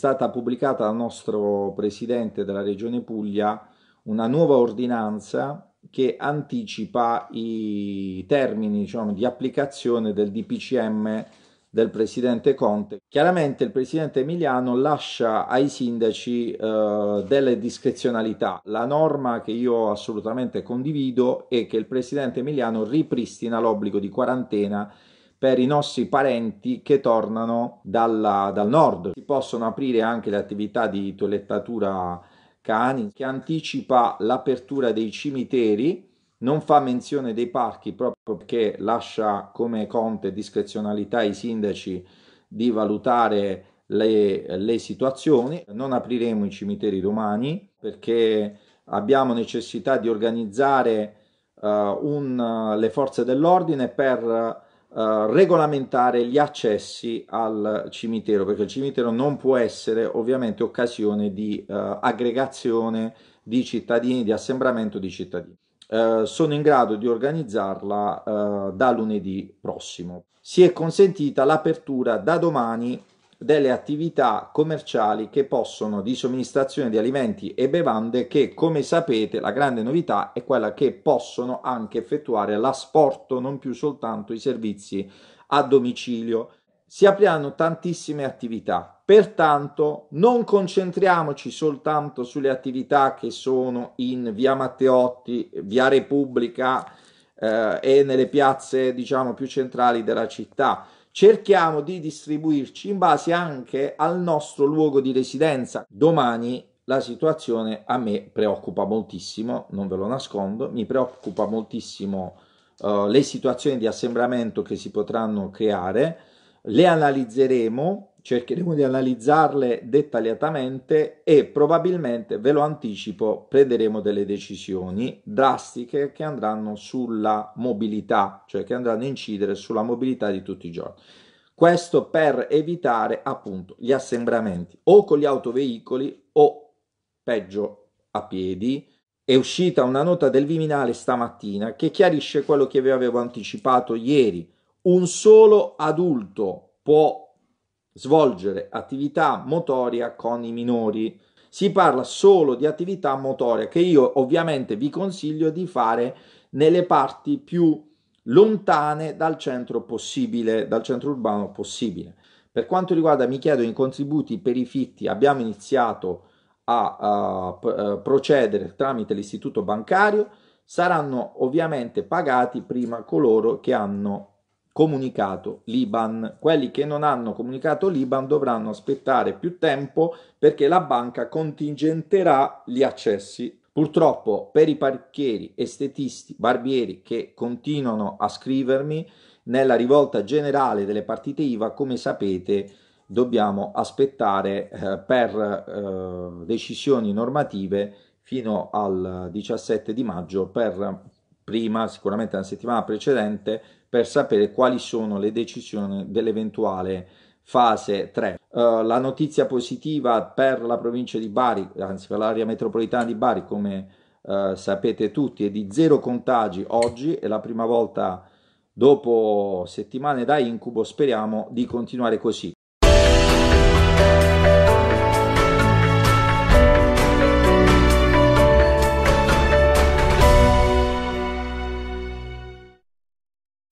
stata pubblicata dal nostro presidente della regione Puglia una nuova ordinanza che anticipa i termini diciamo, di applicazione del DPCM del presidente Conte. Chiaramente il presidente Emiliano lascia ai sindaci eh, delle discrezionalità. La norma che io assolutamente condivido è che il presidente Emiliano ripristina l'obbligo di quarantena per i nostri parenti che tornano dalla, dal nord. Si possono aprire anche le attività di toilettatura cani che anticipa l'apertura dei cimiteri non fa menzione dei parchi proprio perché lascia come conte discrezionalità ai sindaci di valutare le, le, situazioni. Non apriremo i cimiteri domani perché abbiamo necessità di organizzare uh, un, uh, le forze dell'ordine per eh, regolamentare gli accessi al cimitero, perché il cimitero non può essere ovviamente occasione di uh, aggregazione di cittadini, di assembramento di cittadini. Uh, sono in grado di organizzarla da lunedì prossimo. Si è consentita l'apertura da domani delle attività commerciali che possono di somministrazione di alimenti e bevande che come sapete la grande novità è quella che possono anche effettuare l'asporto non più soltanto i servizi a domicilio si apriranno tantissime attività pertanto non concentriamoci soltanto sulle attività che sono in via Matteotti via Repubblica eh, e nelle piazze diciamo più centrali della città cerchiamo di distribuirci in base anche al nostro luogo di residenza. Domani la situazione a me preoccupa moltissimo, non ve lo nascondo, mi preoccupa moltissimo uh, le situazioni di assembramento che si potranno creare, le analizzeremo cercheremo di analizzarle dettagliatamente e probabilmente, ve lo anticipo, prenderemo delle decisioni drastiche che andranno sulla mobilità, cioè che andranno a incidere sulla mobilità di tutti i giorni. Questo per evitare appunto gli assembramenti o con gli autoveicoli o peggio a piedi. È uscita una nota del Viminale stamattina che chiarisce quello che vi avevo anticipato ieri. Un solo adulto può svolgere attività motoria con i minori. Si parla solo di attività motoria che io ovviamente vi consiglio di fare nelle parti più lontane dal centro possibile, dal centro urbano possibile. Per quanto riguarda, mi chiedo, i contributi per i fitti, abbiamo iniziato a, a, a eh, procedere tramite l'istituto bancario, saranno ovviamente pagati prima coloro che hanno comunicato l'IBAN. Quelli che non hanno comunicato l'IBAN dovranno aspettare più tempo perché la banca contingenterà gli accessi. Purtroppo per i parchieri, estetisti, barbieri che continuano a scrivermi nella rivolta generale delle partite IVA, come sapete, dobbiamo aspettare eh, per eh, decisioni normative fino al 17 di maggio per prima, sicuramente la settimana precedente, per sapere quali sono le decisioni dell'eventuale fase 3. Uh, eh, la notizia positiva per la provincia di Bari, anzi per l'area metropolitana di Bari, come uh, sapete tutti, è di zero contagi oggi, è la prima volta dopo settimane da incubo, speriamo di continuare così.